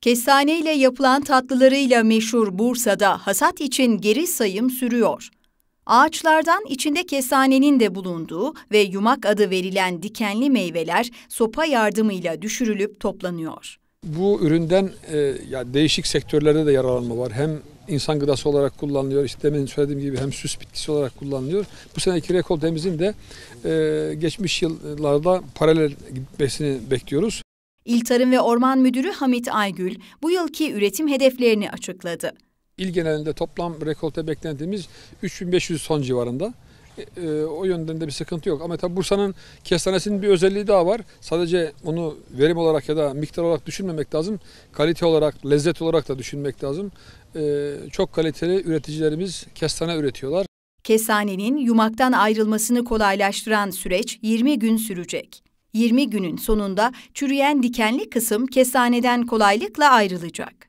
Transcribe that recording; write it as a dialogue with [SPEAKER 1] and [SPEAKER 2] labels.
[SPEAKER 1] Kestane ile yapılan tatlılarıyla meşhur Bursa'da hasat için geri sayım sürüyor. Ağaçlardan içinde kestanenin de bulunduğu ve yumak adı verilen dikenli meyveler sopa yardımıyla düşürülüp toplanıyor.
[SPEAKER 2] Bu üründen e, ya değişik sektörlerde de yararlanma var. Hem insan gıdası olarak kullanılıyor. İşte demin söylediğim gibi hem süs bitkisi olarak kullanılıyor. Bu seneki rekoltemizin de e, geçmiş yıllarda paralel gitmesini bekliyoruz.
[SPEAKER 1] İl Tarım ve Orman Müdürü Hamit Aygül bu yılki üretim hedeflerini
[SPEAKER 2] açıkladı. İl genelinde toplam rekolte beklentimiz 3500 ton civarında. E, e, o yönden de bir sıkıntı yok. Ama tabii Bursa'nın kestanesinin bir özelliği daha var. Sadece onu verim olarak ya da miktar olarak düşünmemek lazım. Kalite olarak, lezzet olarak da düşünmek lazım. E, çok kaliteli üreticilerimiz kestane üretiyorlar.
[SPEAKER 1] Kestanenin yumaktan ayrılmasını kolaylaştıran süreç 20 gün sürecek. 20 günün sonunda çürüyen dikenli kısım kesaneden kolaylıkla ayrılacak.